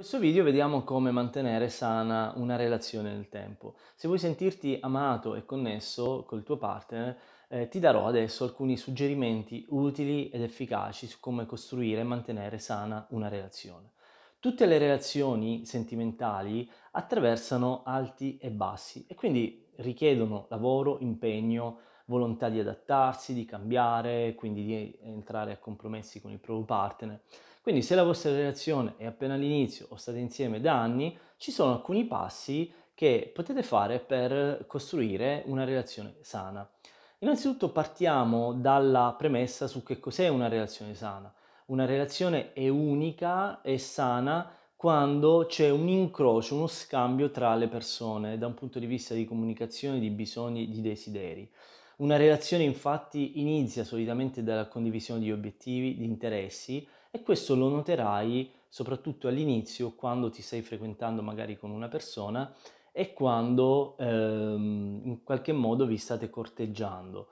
In questo video vediamo come mantenere sana una relazione nel tempo. Se vuoi sentirti amato e connesso col tuo partner, eh, ti darò adesso alcuni suggerimenti utili ed efficaci su come costruire e mantenere sana una relazione. Tutte le relazioni sentimentali attraversano alti e bassi e quindi richiedono lavoro, impegno, volontà di adattarsi, di cambiare, quindi di entrare a compromessi con il proprio partner. Quindi se la vostra relazione è appena all'inizio o state insieme da anni, ci sono alcuni passi che potete fare per costruire una relazione sana. Innanzitutto partiamo dalla premessa su che cos'è una relazione sana. Una relazione è unica e sana quando c'è un incrocio, uno scambio tra le persone da un punto di vista di comunicazione, di bisogni, di desideri. Una relazione infatti inizia solitamente dalla condivisione di obiettivi, di interessi e questo lo noterai soprattutto all'inizio quando ti stai frequentando magari con una persona e quando ehm, in qualche modo vi state corteggiando.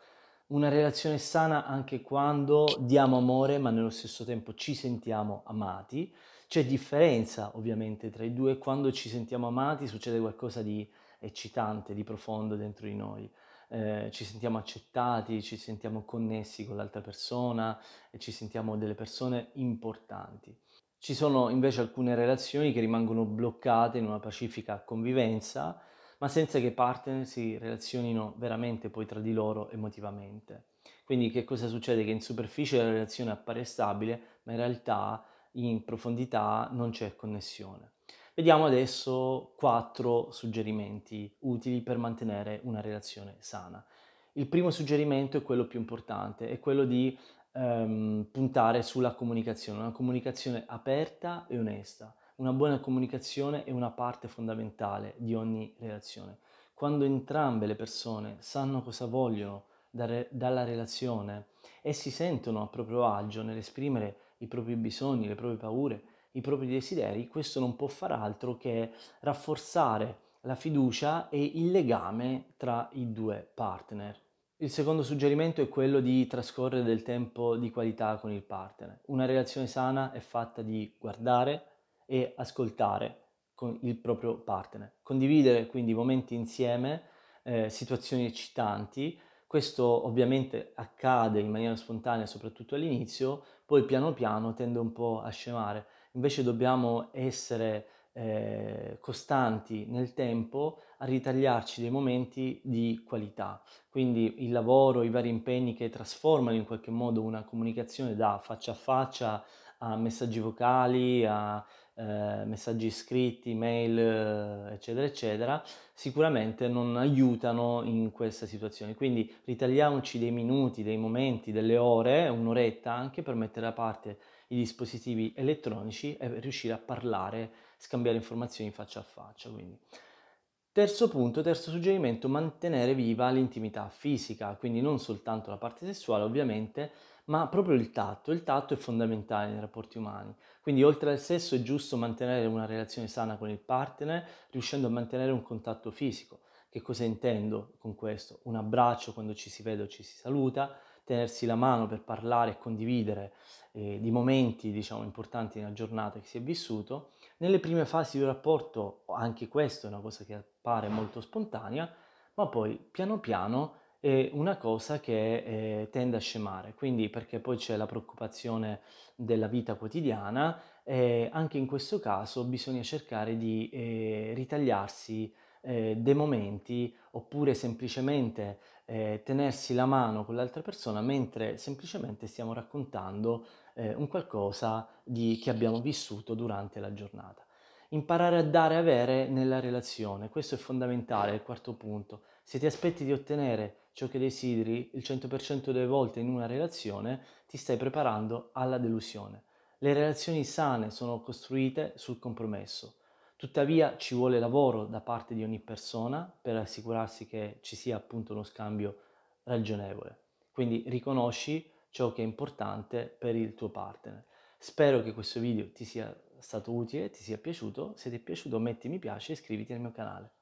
Una relazione sana anche quando diamo amore ma nello stesso tempo ci sentiamo amati. C'è differenza ovviamente tra i due, quando ci sentiamo amati succede qualcosa di eccitante, di profondo dentro di noi eh, ci sentiamo accettati, ci sentiamo connessi con l'altra persona, e ci sentiamo delle persone importanti. Ci sono invece alcune relazioni che rimangono bloccate in una pacifica convivenza, ma senza che i partner si relazionino veramente poi tra di loro emotivamente. Quindi che cosa succede? Che in superficie la relazione appare stabile, ma in realtà in profondità non c'è connessione. Vediamo adesso quattro suggerimenti utili per mantenere una relazione sana. Il primo suggerimento è quello più importante, è quello di ehm, puntare sulla comunicazione, una comunicazione aperta e onesta. Una buona comunicazione è una parte fondamentale di ogni relazione. Quando entrambe le persone sanno cosa vogliono da dalla relazione e si sentono a proprio agio nell'esprimere i propri bisogni, le proprie paure, i propri desideri, questo non può far altro che rafforzare la fiducia e il legame tra i due partner. Il secondo suggerimento è quello di trascorrere del tempo di qualità con il partner. Una relazione sana è fatta di guardare e ascoltare con il proprio partner. Condividere quindi momenti insieme, eh, situazioni eccitanti. Questo ovviamente accade in maniera spontanea soprattutto all'inizio, poi piano piano tende un po' a scemare invece dobbiamo essere eh, costanti nel tempo a ritagliarci dei momenti di qualità. Quindi il lavoro, i vari impegni che trasformano in qualche modo una comunicazione da faccia a faccia a messaggi vocali, a eh, messaggi scritti, mail, eh, eccetera, eccetera, sicuramente non aiutano in questa situazione. Quindi ritagliamoci dei minuti, dei momenti, delle ore, un'oretta anche per mettere da parte i dispositivi elettronici e riuscire a parlare, scambiare informazioni faccia a faccia. Quindi. Terzo punto, terzo suggerimento, mantenere viva l'intimità fisica, quindi non soltanto la parte sessuale ovviamente, ma proprio il tatto. Il tatto è fondamentale nei rapporti umani. Quindi oltre al sesso è giusto mantenere una relazione sana con il partner, riuscendo a mantenere un contatto fisico. Che cosa intendo con questo? Un abbraccio quando ci si vede o ci si saluta, tenersi la mano per parlare e condividere eh, di momenti diciamo, importanti nella giornata che si è vissuto. Nelle prime fasi di un rapporto anche questo è una cosa che appare molto spontanea, ma poi piano piano è una cosa che eh, tende a scemare, quindi perché poi c'è la preoccupazione della vita quotidiana e anche in questo caso bisogna cercare di eh, ritagliarsi eh, dei momenti oppure semplicemente eh, tenersi la mano con l'altra persona mentre semplicemente stiamo raccontando eh, un qualcosa di, che abbiamo vissuto durante la giornata. Imparare a dare e avere nella relazione, questo è fondamentale, è il quarto punto se ti aspetti di ottenere ciò che desideri il 100% delle volte in una relazione, ti stai preparando alla delusione. Le relazioni sane sono costruite sul compromesso. Tuttavia ci vuole lavoro da parte di ogni persona per assicurarsi che ci sia appunto uno scambio ragionevole. Quindi riconosci ciò che è importante per il tuo partner. Spero che questo video ti sia stato utile, ti sia piaciuto. Se ti è piaciuto metti mi piace e iscriviti al mio canale.